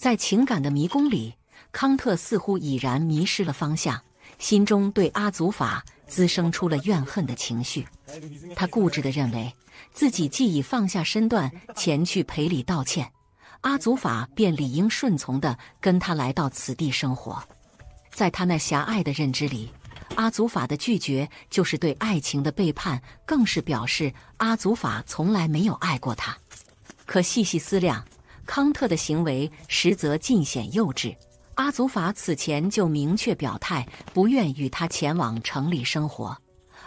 在情感的迷宫里，康特似乎已然迷失了方向，心中对阿祖法滋生出了怨恨的情绪。他固执地认为，自己既已放下身段前去赔礼道歉，阿祖法便理应顺从地跟他来到此地生活。在他那狭隘的认知里，阿祖法的拒绝就是对爱情的背叛，更是表示阿祖法从来没有爱过他。可细细思量。康特的行为实则尽显幼稚，阿祖法此前就明确表态不愿与他前往城里生活，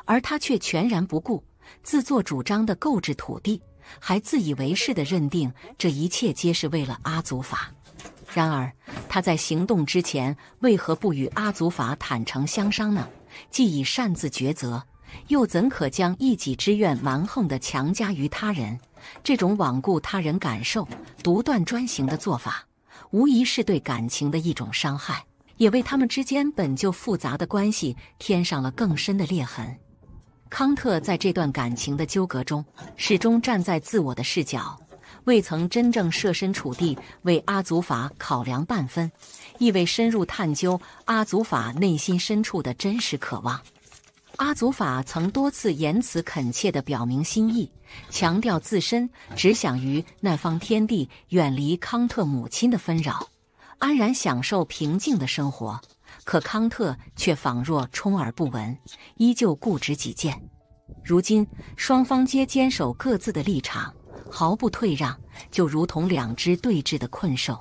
而他却全然不顾，自作主张地购置土地，还自以为是地认定这一切皆是为了阿祖法。然而，他在行动之前为何不与阿祖法坦诚相商呢？既已擅自抉择。又怎可将一己之怨蛮横的强加于他人？这种罔顾他人感受、独断专行的做法，无疑是对感情的一种伤害，也为他们之间本就复杂的关系添上了更深的裂痕。康特在这段感情的纠葛中，始终站在自我的视角，未曾真正设身处地为阿祖法考量半分，亦未深入探究阿祖法内心深处的真实渴望。阿祖法曾多次言辞恳切地表明心意，强调自身只想于那方天地远离康特母亲的纷扰，安然享受平静的生活。可康特却仿若充耳不闻，依旧固执己见。如今双方皆坚守各自的立场，毫不退让，就如同两只对峙的困兽。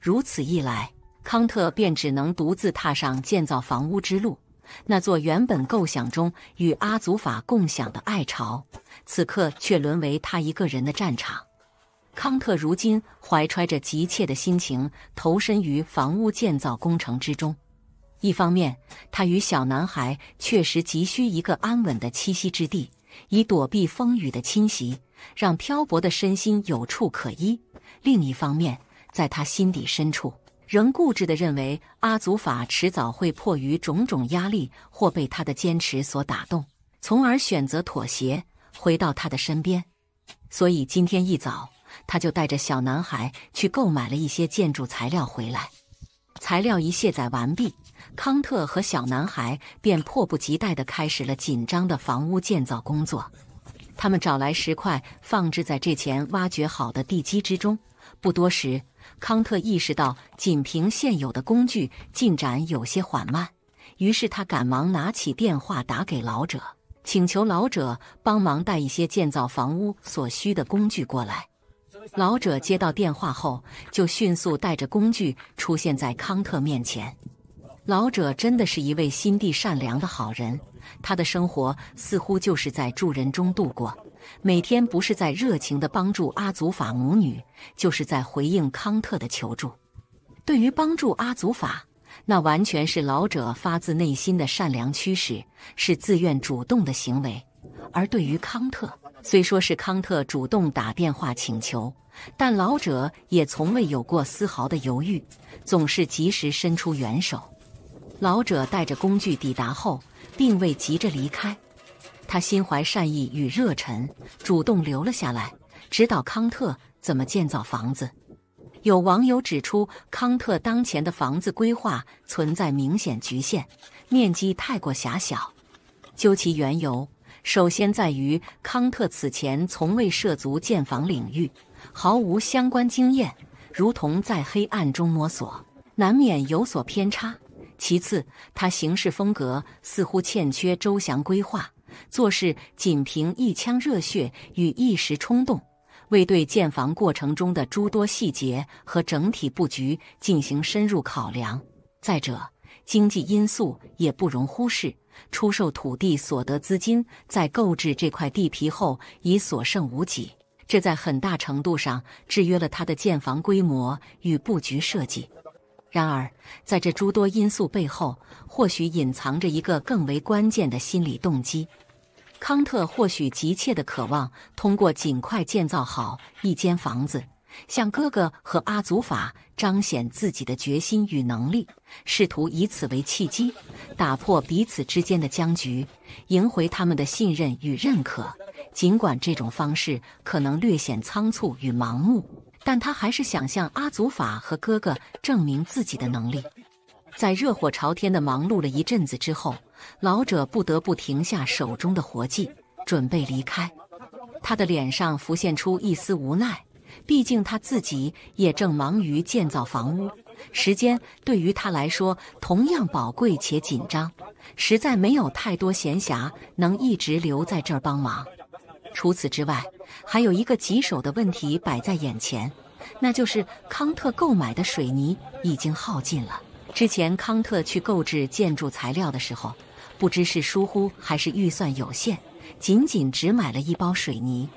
如此一来，康特便只能独自踏上建造房屋之路。那座原本构想中与阿祖法共享的爱巢，此刻却沦为他一个人的战场。康特如今怀揣着急切的心情投身于房屋建造工程之中。一方面，他与小男孩确实急需一个安稳的栖息之地，以躲避风雨的侵袭，让漂泊的身心有处可依；另一方面，在他心底深处。仍固执地认为阿祖法迟早会迫于种种压力，或被他的坚持所打动，从而选择妥协，回到他的身边。所以今天一早，他就带着小男孩去购买了一些建筑材料回来。材料一卸载完毕，康特和小男孩便迫不及待地开始了紧张的房屋建造工作。他们找来石块，放置在这前挖掘好的地基之中。不多时。康特意识到，仅凭现有的工具进展有些缓慢，于是他赶忙拿起电话打给老者，请求老者帮忙带一些建造房屋所需的工具过来。老者接到电话后，就迅速带着工具出现在康特面前。老者真的是一位心地善良的好人，他的生活似乎就是在助人中度过。每天不是在热情的帮助阿祖法母女，就是在回应康特的求助。对于帮助阿祖法，那完全是老者发自内心的善良驱使，是自愿主动的行为；而对于康特，虽说是康特主动打电话请求，但老者也从未有过丝毫的犹豫，总是及时伸出援手。老者带着工具抵达后，并未急着离开。他心怀善意与热忱，主动留了下来，指导康特怎么建造房子。有网友指出，康特当前的房子规划存在明显局限，面积太过狭小。究其缘由，首先在于康特此前从未涉足建房领域，毫无相关经验，如同在黑暗中摸索，难免有所偏差。其次，他行事风格似乎欠缺周详规划。做事仅凭一腔热血与一时冲动，未对建房过程中的诸多细节和整体布局进行深入考量。再者，经济因素也不容忽视，出售土地所得资金在购置这块地皮后已所剩无几，这在很大程度上制约了他的建房规模与布局设计。然而，在这诸多因素背后，或许隐藏着一个更为关键的心理动机。康特或许急切地渴望通过尽快建造好一间房子，向哥哥和阿祖法彰显自己的决心与能力，试图以此为契机，打破彼此之间的僵局，赢回他们的信任与认可。尽管这种方式可能略显仓促与盲目。但他还是想向阿祖法和哥哥证明自己的能力。在热火朝天的忙碌了一阵子之后，老者不得不停下手中的活计，准备离开。他的脸上浮现出一丝无奈，毕竟他自己也正忙于建造房屋，时间对于他来说同样宝贵且紧张，实在没有太多闲暇能一直留在这儿帮忙。除此之外，还有一个棘手的问题摆在眼前，那就是康特购买的水泥已经耗尽了。之前康特去购置建筑材料的时候，不知是疏忽还是预算有限，仅仅只买了一包水泥。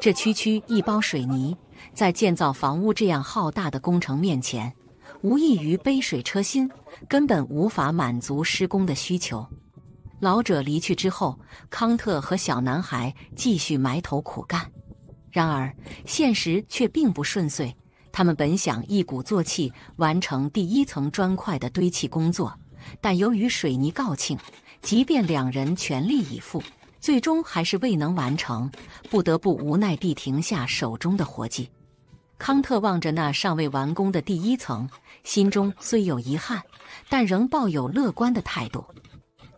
这区区一包水泥，在建造房屋这样浩大的工程面前，无异于杯水车薪，根本无法满足施工的需求。老者离去之后，康特和小男孩继续埋头苦干。然而，现实却并不顺遂。他们本想一鼓作气完成第一层砖块的堆砌工作，但由于水泥告罄，即便两人全力以赴，最终还是未能完成，不得不无奈地停下手中的活计。康特望着那尚未完工的第一层，心中虽有遗憾，但仍抱有乐观的态度。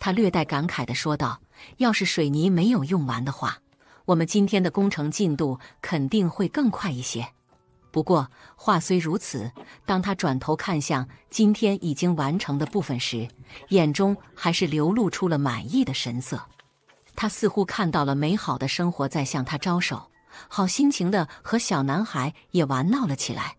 他略带感慨地说道：“要是水泥没有用完的话，我们今天的工程进度肯定会更快一些。不过话虽如此，当他转头看向今天已经完成的部分时，眼中还是流露出了满意的神色。他似乎看到了美好的生活在向他招手，好心情的和小男孩也玩闹了起来。”